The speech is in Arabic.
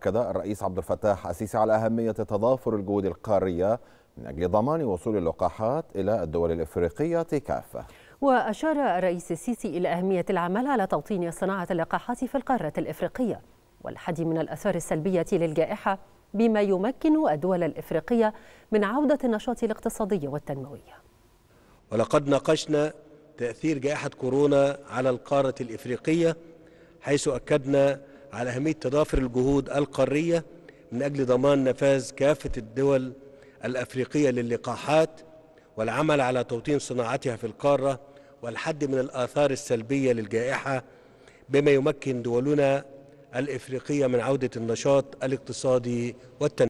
أكد الرئيس عبد الفتاح السيسي على أهمية تضافر الجهود القارية من أجل ضمان وصول اللقاحات إلى الدول الإفريقية كافة وأشار الرئيس السيسي إلى أهمية العمل على توطين صناعة اللقاحات في القارة الإفريقية والحد من الأثار السلبية للجائحة بما يمكن الدول الإفريقية من عودة النشاط الاقتصادي والتنموي ولقد ناقشنا تأثير جائحة كورونا على القارة الإفريقية حيث أكدنا على أهمية تضافر الجهود القارية من أجل ضمان نفاذ كافة الدول الأفريقية للقاحات والعمل على توطين صناعتها في القارة والحد من الآثار السلبية للجائحة بما يمكن دولنا الإفريقية من عودة النشاط الاقتصادي والتنمية